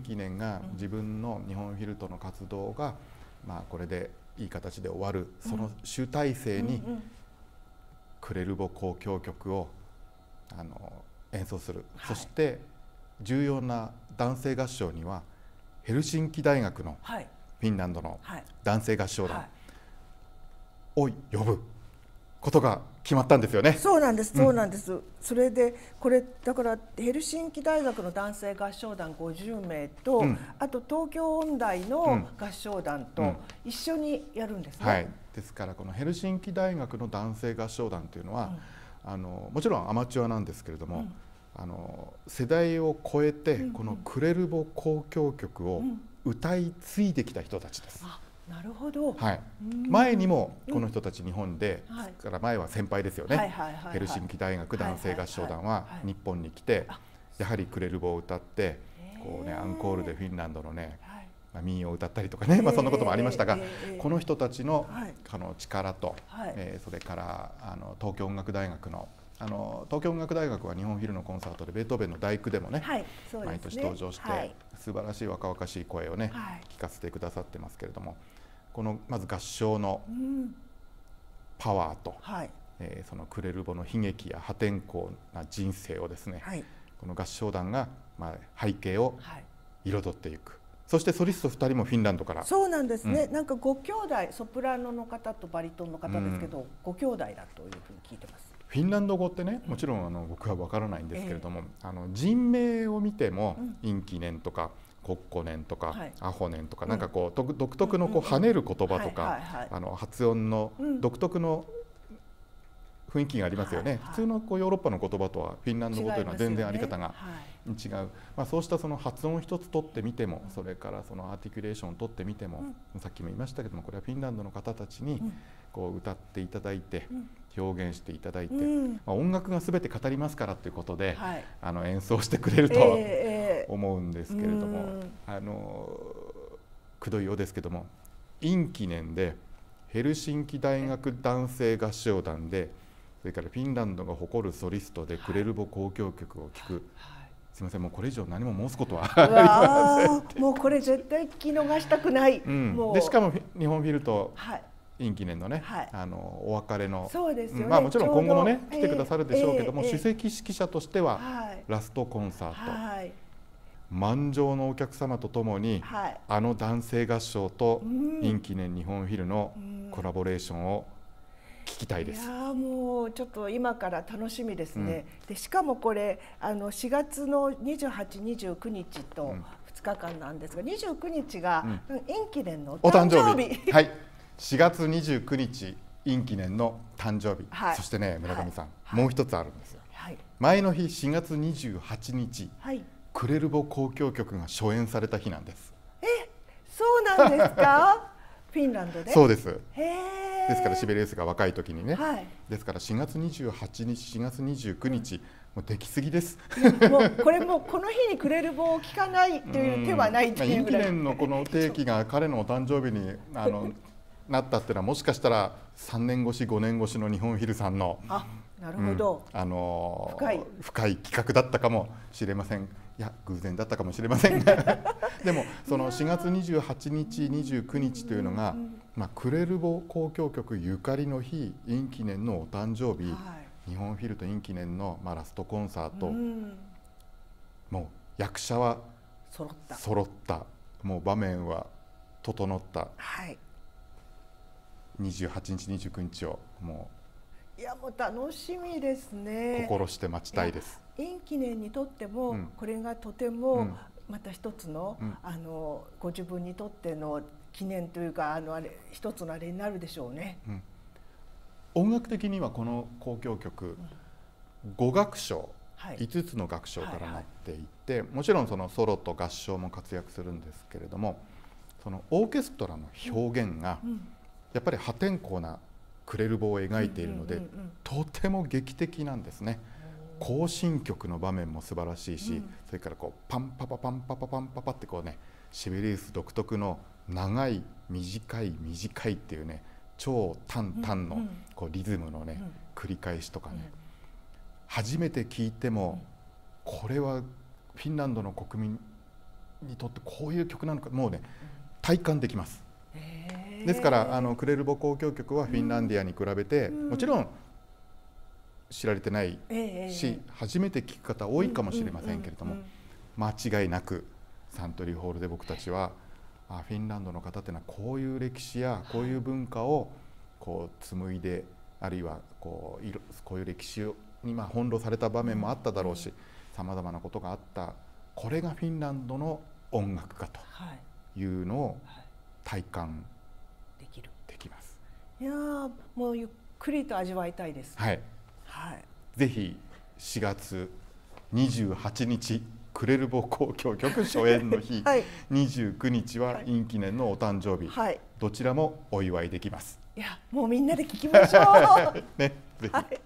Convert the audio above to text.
記念が自分の日本フィルトの活動が、まあ、これでいい形で終わるその集大成にクレルボ交響曲をあの演奏する、そして重要な男性合唱にはヘルシンキ大学のフィンランドの男性合唱団を呼ぶことが決まったんですよねそうなんですそうなんです、うん、それでこれだからヘルシンキ大学の男性合唱団50名と、うん、あと東京音大の合唱団と一緒にやるんですね、はい、ですからこのヘルシンキ大学の男性合唱団というのは、あのもちろんアマチュアなんですけれども、あの世代を超えてこのクレルボ交響曲を歌い継いできた人たちです。うんうんなるほど、はい、前にもこの人たち日本で、うん、はい、から前は先輩ですよね、はいはいはいはい、ヘルシンキ大学男性合唱団は日本に来て、はいはいはい、やはり「クレルボ」を歌ってこう、ね、アンコールでフィンランドのね、まあ、民謡を歌ったりとかね、まあ、そんなこともありましたが、この人たちの,、あの力と、はい、えー、それからあの東京音楽大学のあの東京音楽大学は日本フィルのコンサートでベートーベンの「大工」でもねはいね、毎年登場して、はい、素晴らしい若々しい声をね、はい、聞かせてくださってますけれどもこのまず合唱のパワーと、はい、えー、そのクレルボの悲劇や破天荒な人生をですね、はい、この合唱団が、まあ、背景を彩っていく、はい、そしてソリスト2人もフィンランドからそうなんですね、うん、なんかご兄弟ソプラノの方とバリトンの方ですけど、うん、ご兄弟だというふうに聞いてますフィンランド語ってねもちろんあの僕は分からないんですけれども、えー、あの人名を見ても、うん、陰記念とか、コッコネンとか、はい、アホネンとか、なんかこう独特のこう跳ねる言葉とか、あの発音の独特の雰囲気がありますよね、はいはい、普通のこうヨーロッパの言葉とはフィンランド語というのは全然あり方が違う、ねはい、まあ、そうしたその発音一つとってみてもそれからそのアーティキュレーションをとってみても、うん、さっきも言いましたけどもこれはフィンランドの方たちにこう歌っていただいて、表現していただいて、うん、まあ、音楽が全て語りますからということで、はい、あの演奏してくれるとは思うんですけれども、えー、あのくどいようですけども陰記念でヘルシンキ大学男性合唱団で「それからフィンランドが誇るソリストでクレルボ交響曲を聴く、すみませんもうこれ以上何も申すことは もうこれ絶対聞き逃したくない、うん、でしかも日本フィルと、はいイン記念のね、はい、あのお別れの、ねうん、まあ、もちろん今後もね来てくださるでしょうけども、えーえー、首席指揮者としては、はい、ラストコンサート、はい、満場のお客様とともに、あの男性合唱と、うん、イン記念日本フィルのコラボレーションを、うん聞きたいです。いやもうちょっと今から楽しみですね。うん、でしかもこれあの4月の28、29日と2日間なんですが、うん、29日が陰記念のお誕生日。はい。4月29日陰記念の誕生日。はい、そしてね村上さん、はい、もう一つあるんですよ。はい、前の日4月28日、はい、クレルボ交響曲が初演された日なんです。え、そうなんですか？フィンランドで。そうです。へえ。ですからシベリウスが若い時にね、はい、ですから4月28日4月29日もうできすぎですもうこれもこの日にくれる棒を聞かないという手はないっていうぐらい、まあ、のこの定期が彼のお誕生日にあの なったっていうのはもしかしたら3年越し5年越しの日本ヒルさんのあなるほど、うん、あの深い深い企画だったかもしれませんいや偶然だったかもしれませんが でもその4月28日29日というのが、まあ、クレルボ交響曲ゆかりの日イン記念のお誕生日、はい、日本フィルとイン記念の、まあ、ラストコンサート、うん、もう役者は揃った揃ったもう場面は整った、はい、28日、29日をもういやもう楽しみですね心して待ちたいです陰記念にとっても、これがとてもまた一つのうん、あのご自分にとっての記念というかあのあれ一つのあれになるでしょうね、うん、音楽的にはこの交響曲、5楽章、はい、5つの楽章からなっていて、はいもちろんそのソロと合唱も活躍するんですけれどもそのオーケストラの表現が、うんやっぱり破天荒なクレルボを描いているので、とても劇的なんですね。行進曲の場面も素晴らしいし、うん、それからこうパンパパパンパパパンパパってこうねシベリウス独特の長い短い短いっていうね超短々のこうリズムのね、繰り返しとかね、初めて聞いても、これはフィンランドの国民にとってこういう曲なのかもうね体感できます。ですからあのクレルボ交響曲はフィンランディアに比べて、もちろん知られてないし、初めて聴く方多いかもしれませんけれども、間違いなくサントリーホールで僕たちはあフィンランドの方っていうのはこういう歴史やこういう文化をこう紡いであるいはこういろこういう歴史にま翻弄された場面もあっただろうしさまざまなことがあったこれがフィンランドの音楽家というのを体感できるできますいやもうゆっくりと味わいたいですはい、はい、ぜひ4月28日クレルボ交響曲初演の日、はい、29日は陰記念のお誕生日、はい、どちらもお祝いできますいやもうみんなで聞きましょう ねぜひ、はい